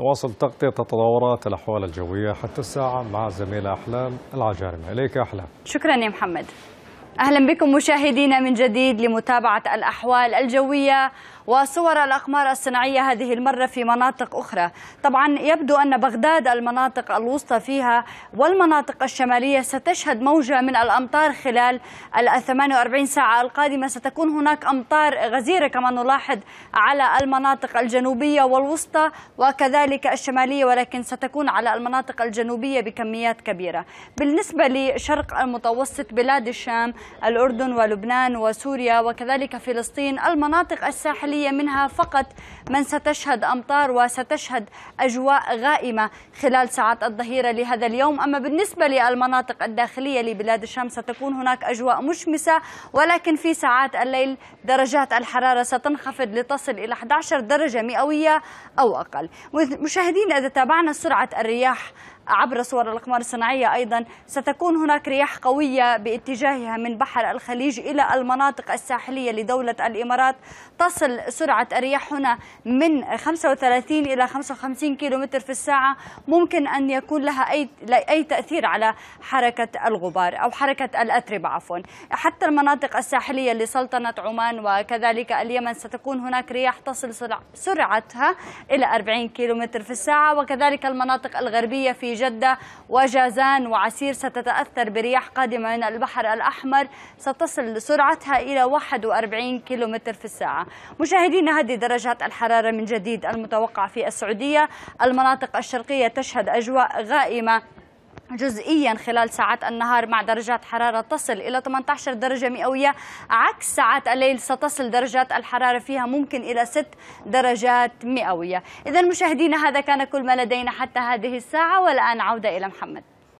نواصل تغطية تطورات الأحوال الجوية حتى الساعة مع زميلة أحلام العجارمة إليك أحلام شكرا يا محمد أهلا بكم مشاهدينا من جديد لمتابعة الأحوال الجوية وصور الأقمار الصناعية هذه المرة في مناطق أخرى طبعا يبدو أن بغداد المناطق الوسطى فيها والمناطق الشمالية ستشهد موجة من الأمطار خلال ال 48 ساعة القادمة ستكون هناك أمطار غزيرة كما نلاحظ على المناطق الجنوبية والوسطى وكذلك الشمالية ولكن ستكون على المناطق الجنوبية بكميات كبيرة بالنسبة لشرق المتوسط بلاد الشام الأردن ولبنان وسوريا وكذلك فلسطين المناطق الساحلية الدولية منها فقط من ستشهد أمطار وستشهد أجواء غائمة خلال ساعات الظهيرة لهذا اليوم أما بالنسبة للمناطق الداخلية لبلاد الشام ستكون هناك أجواء مشمسة ولكن في ساعات الليل درجات الحرارة ستنخفض لتصل إلى 11 درجة مئوية أو أقل مشاهدين إذا تابعنا سرعة الرياح عبر صور الأقمار الصناعية أيضا ستكون هناك رياح قوية باتجاهها من بحر الخليج إلى المناطق الساحلية لدولة الإمارات تصل سرعة الرياح هنا من 35 إلى 55 كيلومتر في الساعة ممكن أن يكون لها أي, أي تأثير على حركة الغبار أو حركة الأتربة عفوا حتى المناطق الساحلية لسلطنة عمان وكذلك اليمن ستكون هناك رياح تصل سرعتها إلى 40 كيلومتر في الساعة وكذلك المناطق الغربية في في جدة وجازان وعسير ستتأثر برياح قادمة من البحر الأحمر ستصل سرعتها إلى 41 كيلومتر في الساعة مشاهدينا هذه درجات الحرارة من جديد المتوقع في السعودية المناطق الشرقية تشهد أجواء غائمة جزئيا خلال ساعات النهار مع درجات حرارة تصل إلى 18 درجة مئوية عكس ساعات الليل ستصل درجات الحرارة فيها ممكن إلى 6 درجات مئوية إذا مشاهدينا هذا كان كل ما لدينا حتى هذه الساعة والآن عودة إلى محمد